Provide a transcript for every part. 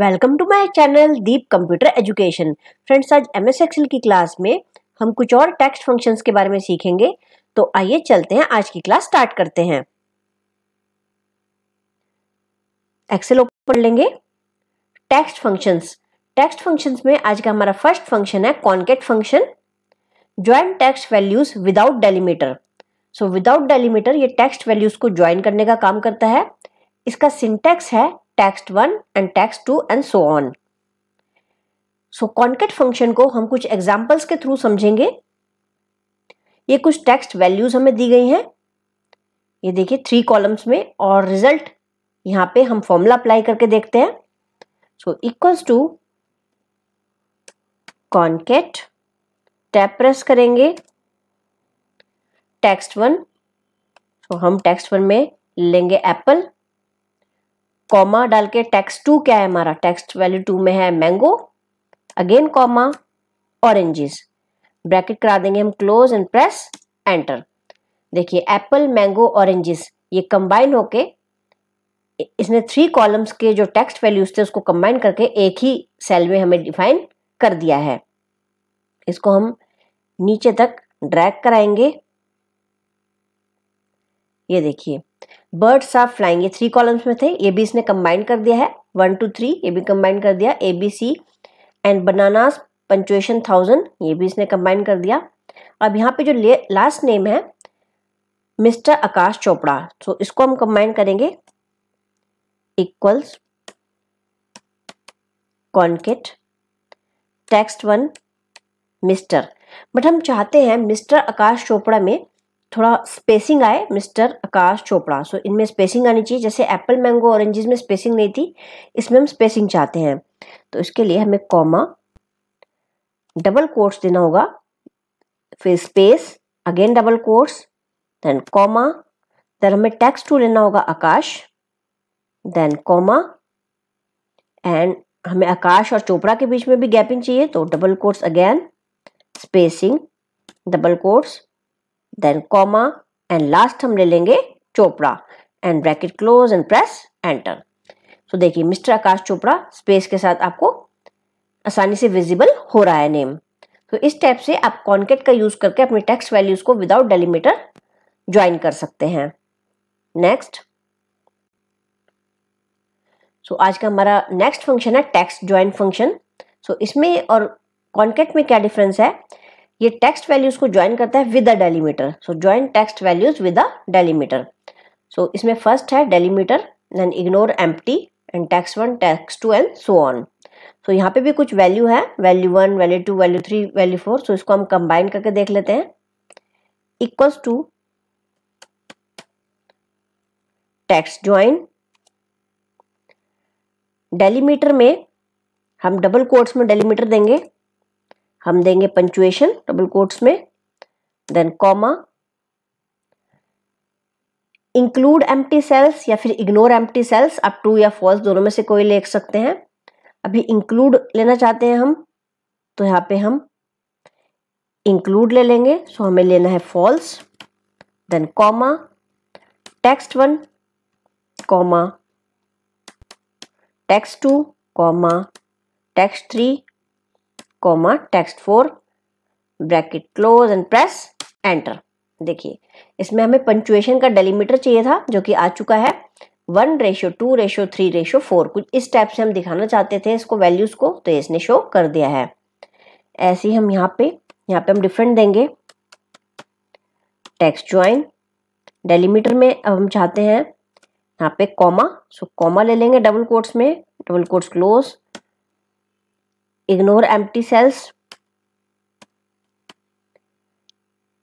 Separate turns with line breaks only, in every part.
welcome to my channel Deep computer education friends आज M S की class में हम कुछ और टेक्स्ट फंक्शंस के बारे में सीखेंगे तो आइए चलते हैं आज की क्लास स्टार्ट करते हैं एक्सेल ओपन कर लेंगे टेक्स्ट फंक्शंस टेक्स्ट फंक्शंस में आज का हमारा फर्स्ट फंक्शन है concat function join text values without delimiter so without delimiter ये टेक्स्ट वैल्यूज को ज्वाइन करने का काम करता है इसका सिंटेक्स है text one and text two and so on so concat function को हम कुछ एग्जाम्पल्स के थ्रू समझेंगे ये कुछ टेक्स्ट वैल्यूज हमें दी गई हैं ये देखिए थ्री कॉलम्स में और रिजल्ट यहाँ पे हम फॉर्मूला अप्लाई करके देखते हैं so equals to concat tab press करेंगे टेक्स्ट वन सो हम टेक्स्ट वन में लेंगे एप्पल कॉमा डाल के टेक्स टू क्या है हमारा टेक्स्ट वैल्यू टू में है mango again comma oranges bracket करा देंगे हम क्लोज एंड प्रेस एंटर देखिए एप्पल मैंगो ऑरेंजेस ये कंबाइन होके इसने थ्री कॉलम्स के जो टेक्स्ट वैल्यूज थे उसको कंबाइन करके एक ही सेल में हमें डिफाइन कर दिया है इसको हम नीचे तक ड्रैग कराएंगे ये देखिए बर्ड्स आर फ्लाइंग ये थ्री कॉलम्स में थे ये भी इसने कंबाइन कर दिया है वन टू थ्री ये भी कंबाइन कर दिया A B C and bananas punctuation thousand ये भी इसने कंबाइन कर दिया अब यहाँ पे जो लास्ट नेम है mister Akash Chopra so so, इसको हम कंबाइन करेंगे equals concat text one mister but हम चाहते हैं मिस्टर आकाश चोपड़ा में थोड़ा स्पेसिंग आए मिस्टर आकाश चोपड़ा सो इनमें स्पेसिंग आनी चाहिए जैसे एप्पल मैंगो ऑरेंजेस में स्पेसिंग नहीं थी इसमें हम स्पेसिंग चाहते हैं तो इसके लिए हमें कॉमा डबल कोर्स देना होगा फिर space again double quotes then comma then हमें टेक्स्ट टू लेना होगा आकाश देन कॉमा एंड हमें आकाश और चोपड़ा के बीच में भी गैपिंग चाहिए तो double quotes again spacing double quotes then comma and last हम ले लेंगे Chopra and bracket close and press enter so देखिए मिस्टर आकाश चोपड़ा स्पेस के साथ आपको आसानी से विजिबल हो रहा है नेम तो इस टाइप से आप कॉन्केट का यूज़ करके अपने टेक्स्ट वैल्यूज़ को विदाउट डेलीमीटर ज्वाइन कर सकते हैं नेक्स्ट सो आज का हमारा नेक्स्ट फंक्शन है टेक्स्ट ज्वाइन फंक्शन सो इसमें और कॉन्केट में क्या डिफरेंस है ये टेक्स्ट वैल्यूज को ज्वाइन करता है with a delimiter so join text values with a delimiter so इसमें फर्स्ट है delimiter then ignore empty and text one text two and so on so यहाँ पे भी कुछ वैल्यू है value one value two value three value four so इसको हम combine करके देख लेते हैं equals to text join delimiter में हम डबल कोट्स में डेलीमीटर देंगे हम देंगे पंचुएशन डबल कोट्स में देन कॉमा इंक्लूड टी सेल्स या फिर इग्नोर टी सेल्स आप ट्रू या फॉल्स दोनों में से कोई ले सकते हैं अभी इंक्लूड लेना चाहते हैं हम तो यहाँ पे हम इंक्लूड ले लेंगे सो हमें लेना है false then comma text one comma text two comma text three comma text four bracket close and press enter देखिए इसमें हमें पंचुएशन का डेलीमीटर चाहिए था जो कि आ चुका है one ratio two ratio three ratio four कुछ इस टाइप से हम दिखाना चाहते थे इसको वैल्यूज़ को तो इसने शो कर दिया है ऐसे ही हम यहाँ पे यहाँ पे हम डिफरेंट देंगे टेक्स्ट ज्वाइन डेलीमीटर में अब हम चाहते हैं यहाँ पे कॉमा सो कॉमा ले लेंगे डबल कोट्स में double quotes close ignore empty cells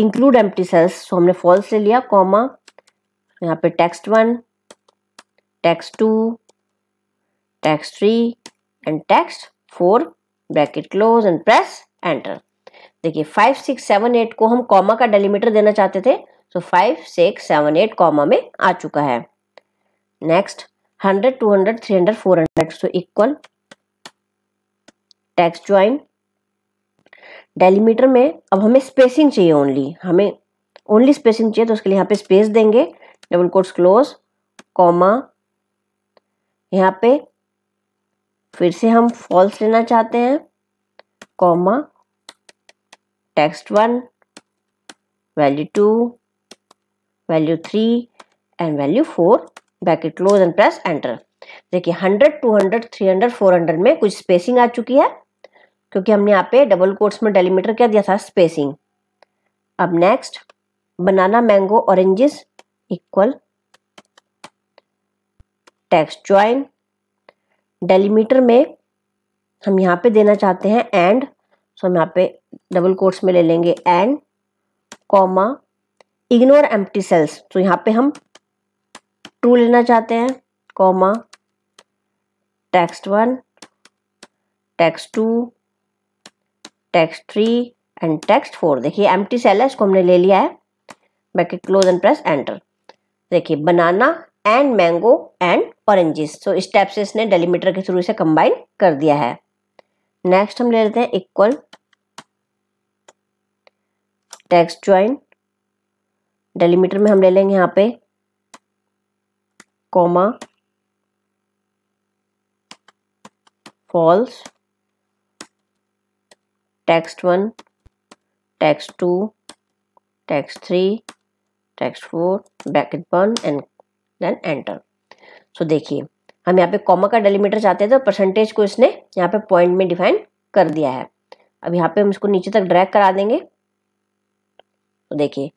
include empty cells so हमने फॉल्स ले लिया कॉमा यहाँ पे text one text two text three and text four bracket close and press enter देखिए फाइव सिक्स सेवन एट को हम comma का delimiter देना चाहते थे so five six seven eight comma में आ चुका है next hundred two hundred three hundred four hundred so equal text join delimiter में अब हमें स्पेसिंग चाहिए ओनली हमें ओनली स्पेसिंग चाहिए तो उसके लिए यहाँ पे स्पेस देंगे डबल कोट्स क्लोज कॉमा यहाँ पे फिर से हम फॉल्स लेना चाहते हैं comma text one value two value three and value four bracket close and press enter देखिए hundred two hundred three hundred four hundred में कुछ स्पेसिंग आ चुकी है क्योंकि हमने यहाँ पे डबल कोट्स में डेलीमीटर क्या दिया था स्पेसिंग अब next banana mango oranges equal text join delimiter में हम यहाँ पे देना चाहते हैं एंड सो हम यहाँ पे डबल कोट्स में ले लेंगे and comma ignore empty cells तो यहाँ पे हम ट्रू लेना चाहते हैं comma text one text two text three and text four देखिए एम टी सेल है इसको हमने ले लिया है bracket close and press enter देखिए banana and mango and oranges so इस टाइप से इसने डेलीमीटर के थ्रू इसे कंबाइन कर दिया है नेक्स्ट हम ले लेते हैं इक्वल टेक्स्ट ज्वाइन डेलीमीटर में हम ले लेंगे यहाँ पे comma false text one text two text three text four bracket one and then enter so देखिए हम यहाँ पे कॉमा का डेलीमीटर चाहते थे तो परसेंटेज को इसने यहाँ पे पॉइंट में डिफाइन कर दिया है अब यहाँ पे हम इसको नीचे तक ड्रैग करा देंगे तो देखिए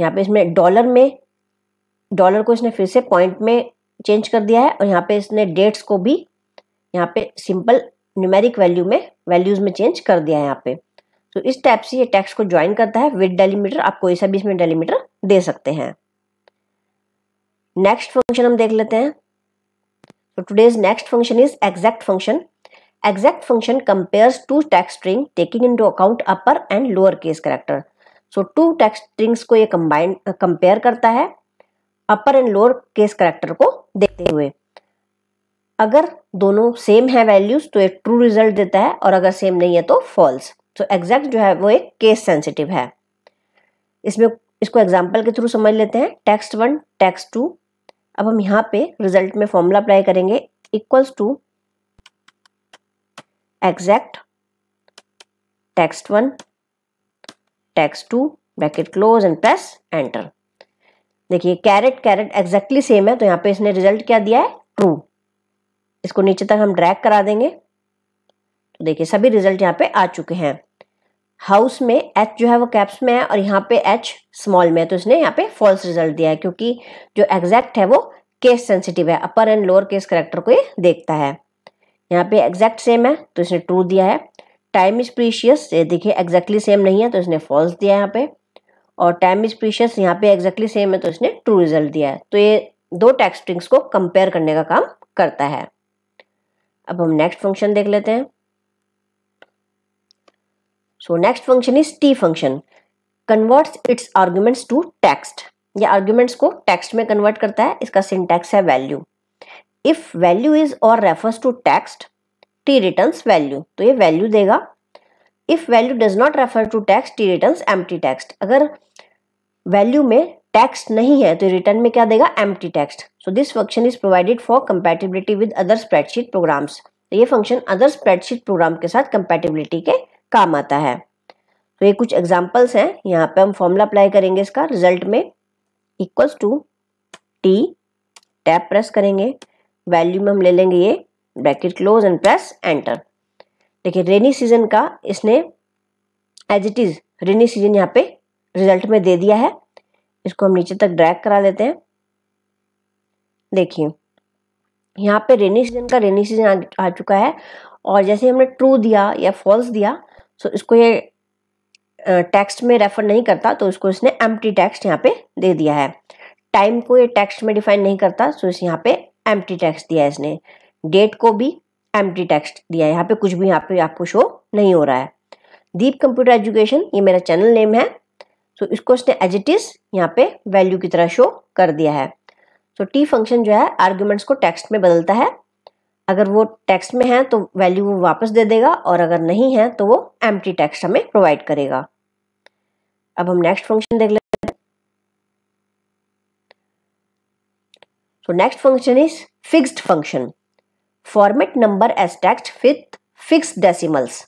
यहाँ पे इसमें डॉलर में डॉलर को इसने फिर से पॉइंट में चेंज कर दिया है और यहाँ पे इसने डेट्स को भी यहाँ पे सिंपल न्यूमेरिक वैल्यू में वैल्यूज़ में चेंज कर दिया है यहाँ पे तो इस टाइप से ये टेक्स्ट को ज्वाइन करता है विद डेलीमीटर आप कोई सा भी इसमें डेलीमीटर दे सकते हैं नेक्स्ट फंक्शन हम देख लेते हैं तो today's next function is exact function exact function compares two text string taking into account upper and lower case character so two text strings को ये कंबाइन कंपेयर करता है upper and lower case character को देखते हुए अगर दोनों same है वैल्यूज तो एक ट्रू रिजल्ट देता है और अगर सेम नहीं है तो फॉल्स तो एग्जैक्ट जो है वो एक केस सेंसिटिव है इसमें इसको एग्जाम्पल के थ्रू समझ लेते हैं टेक्स्ट वन टेक्स्ट टू अब हम यहाँ पे रिजल्ट में फॉर्मूला अप्लाई करेंगे equals to exact text one text two bracket close and press enter देखिए कैरेट कैरेट एग्जैक्टली सेम है तो यहाँ पे इसने रिजल्ट क्या दिया है ट्रू इसको नीचे तक हम ड्रैग करा देंगे तो देखिए सभी रिजल्ट यहाँ पे आ चुके हैं हाउस में एच जो है वो कैप्स में है और यहाँ पे एच स्मॉल में है तो इसने यहाँ पे फॉल्स रिजल्ट दिया है क्योंकि जो एग्जैक्ट है वो केस सेंसिटिव है upper and lower case character को ये देखता है यहाँ पे एग्जैक्ट सेम है तो इसने ट्रू दिया है टाइम इज प्रीशियस ये देखिए एग्जैक्टली सेम नहीं है तो इसने फॉल्स दिया है यहाँ पे और टाइम इज प्रीशियस यहाँ पे एग्जैक्टली सेम है तो इसने ट्रू रिजल्ट दिया है तो ये दो टेक्स्ट स्ट्रिंग्स को कंपेयर करने का काम करता है अब हम नेक्स्ट फंक्शन देख लेते हैं so next function is T function converts its arguments to text ये आर्ग्यूमेंट्स को टेक्स्ट में कन्वर्ट करता है इसका सिंटेक्स है value if value is or refers to text T returns value तो ये वैल्यू देगा if value does not refer to text T returns empty text अगर वैल्यू में टेक्स्ट नहीं है तो रिटर्न में क्या देगा empty text so this function is provided for compatibility with other spreadsheet programs तो ये फंक्शन अदर स्प्रेडशीट प्रोग्राम के साथ कंपेटेबिलिटी के काम आता है तो ये कुछ एग्जाम्पल्स हैं यहाँ पे हम फॉर्मूला अप्लाई करेंगे इसका रिजल्ट में equals to T tab press करेंगे वैल्यू में हम ले लेंगे ये bracket close and press enter देखिए रेनी सीजन का इसने as it is rainy season यहाँ पे रिजल्ट में दे दिया है इसको हम नीचे तक ड्रैग करा देते हैं देखिए यहाँ पे रेनी सीजन का रेनी सीजन आ, आ चुका है और जैसे हमने ट्रू दिया या फॉल्स दिया तो इसको ये टेक्स्ट में रेफर नहीं करता तो इसको इसने एम टेक्स्ट यहाँ पे दे दिया है टाइम को ये टेक्स्ट में डिफाइन नहीं करता सो इस यहाँ पे एम टी टेक्स्ट दिया है इसने डेट को भी एम टी टेक्स्ट दिया है यहाँ पे कुछ भी यहाँ पे आपको शो नहीं हो रहा है दीप कंप्यूटर एजुकेशन ये मेरा चैनल नेम है सो तो so, इसको उसने एज इट इज यहाँ पे वैल्यू की तरह शो कर दिया है सो टी फंक्शन जो है आर्ग्यूमेंट्स को टेक्स्ट में बदलता है अगर वो टेक्स्ट में है तो वैल्यू वो वापस दे देगा और अगर नहीं है तो वो एम टी टेक्स्ट हमें प्रोवाइड करेगा अब हम नेक्स्ट फंक्शन देख लेते हैं so next function is fixed function format number as text with fix decimals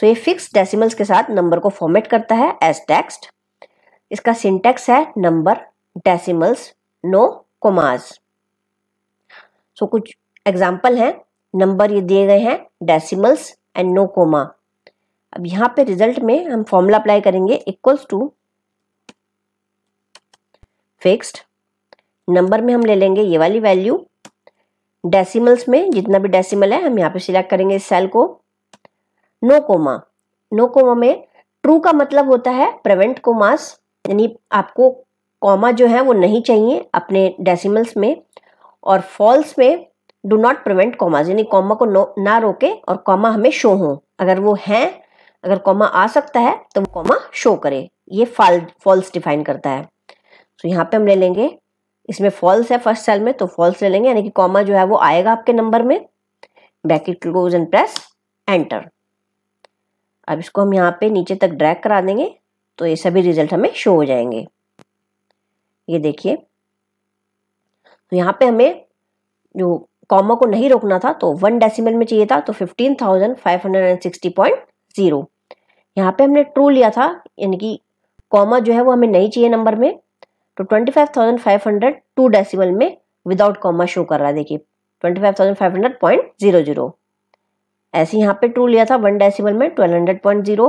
so ये फिक्स डेसिमल्स के साथ नंबर को फॉर्मेट करता है एज टेक्स्ट इसका सिंटेक्स है number decimals no commas so कुछ एग्जाम्पल हैं नंबर ये दिए गए हैं डेसिमल्स एंड नो कोमा अब यहाँ पे रिजल्ट में हम फॉर्मूला अप्लाई करेंगे इक्वल्स टू फिक्स्ड नंबर में हम ले लेंगे ये वाली वैल्यू डेसिमल्स में जितना भी डेसिमल है हम यहाँ पे सिलेक्ट करेंगे इस सेल को नो कोमा नो कोमा में ट्रू का मतलब होता है प्रेवेंट कोमास यानी आपको कॉमा जो है वो नहीं चाहिए अपने डेसिमल्स में और फॉल्स में डू नॉट प्रिवेंट कॉमाज यानी कॉमा को ना रोके और कॉमा हमें शो हो अगर वो हैं अगर कॉमा आ सकता है तो वो कॉमा शो करे ये फॉल फॉल्स डिफाइन करता है तो so, यहाँ पे हम ले लेंगे इसमें फॉल्स है फर्स्ट सेल में तो फॉल्स ले लेंगे यानी कि कॉमा जो है वो आएगा आपके नंबर में bracket close and press enter अब इसको हम यहाँ पे नीचे तक ड्रैग करा देंगे तो ये सभी रिजल्ट हमें शो हो जाएंगे ये देखिए तो यहाँ पे हमें जो कॉमा को नहीं रोकना था तो वन डेसिमल में चाहिए था तो fifteen thousand five hundred and sixty point zero यहाँ पे हमने ट्रू लिया था यानी कि कॉमा जो है वो हमें नहीं चाहिए नंबर में तो twenty five thousand five hundred two decimal में विदाउट कॉमा शो कर रहा है देखिए twenty five thousand five hundred point zero zero ऐसे यहाँ पे ट्रू लिया था वन डेसिमल में twelve hundred point zero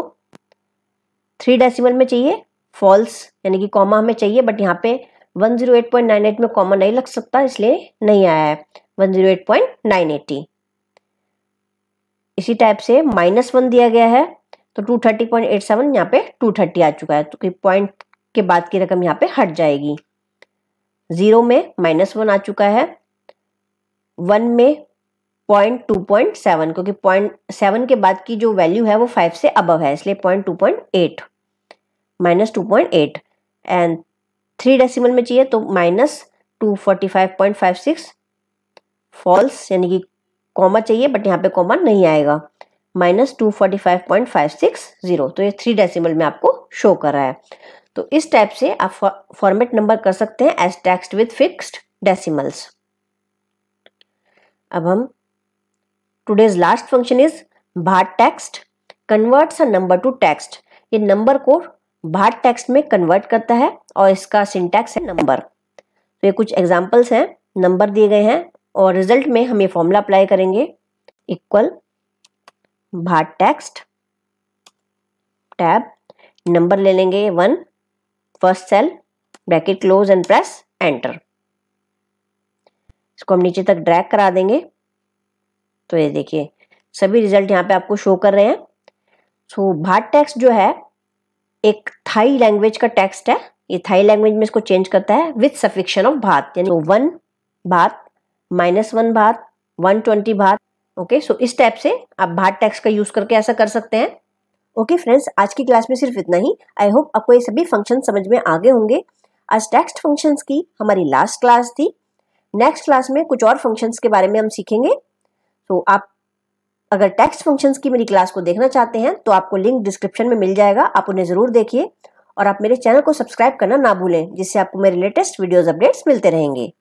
three decimal में चाहिए फॉल्स यानी कि कॉमा हमें चाहिए बट यहाँ पे 108.98 में कॉमा नहीं लग सकता इसलिए नहीं आया है 108.980 इसी टाइप से माइनस वन दिया गया है तो 230.87 यहाँ पे थर्टी आ चुका है तो पॉइंट के बाद की रकम यहाँ पे हट जाएगी जीरो में माइनस वन आ चुका है वन में पॉइंट टू पॉइंट सेवन क्योंकि पॉइंट सेवन के बाद की जो वैल्यू है वो फाइव से अबव है इसलिए point two point eight minus two point eight and three decimal में चाहिए तो minus two forty five point five six false यानी कि कॉमा चाहिए बट यहाँ पे कॉमा नहीं आएगा minus two forty five point five six zero तो ये थ्री डेसिमल में आपको शो कर रहा है तो इस टाइप से आप फॉर्मेट नंबर कर सकते हैं as text with fixed decimals अब हम today's last function is baht text converts a number to text ये नंबर को भाट टेक्स्ट में कन्वर्ट करता है और इसका सिंटेक्स है नंबर तो ये कुछ एग्जाम्पल्स हैं नंबर दिए गए हैं और रिजल्ट में हम ये फॉर्मूला अप्लाई करेंगे equal baht text tab number ले लेंगे one first cell bracket close and press enter इसको हम नीचे तक ड्रैग करा देंगे तो ये देखिए सभी रिजल्ट यहाँ पे आपको शो कर रहे हैं सो so, भाट टेक्स्ट जो है एक थाई लैंग्वेज का टेक्स्ट है ये थाई लैंग्वेज में इसको चेंज करता है विथ सफिक्शन ऑफ भात यानी one baht minus one baht one twenty baht okay so इस टाइप से आप भात टैक्स का यूज करके ऐसा कर सकते हैं ओके okay, फ्रेंड्स आज की क्लास में सिर्फ इतना ही आई होप आपको ये सभी फंक्शन समझ में आगे होंगे आज टेक्स्ट फंक्शंस की हमारी लास्ट क्लास थी नेक्स्ट क्लास में कुछ और फंक्शंस के बारे में हम सीखेंगे सो तो आप अगर टेक्स्ट फंक्शंस की मेरी क्लास को देखना चाहते हैं तो आपको लिंक डिस्क्रिप्शन में मिल जाएगा आप उन्हें ज़रूर देखिए और आप मेरे चैनल को सब्सक्राइब करना ना भूलें जिससे आपको मेरे लेटेस्ट वीडियोज़ अपडेट्स मिलते रहेंगे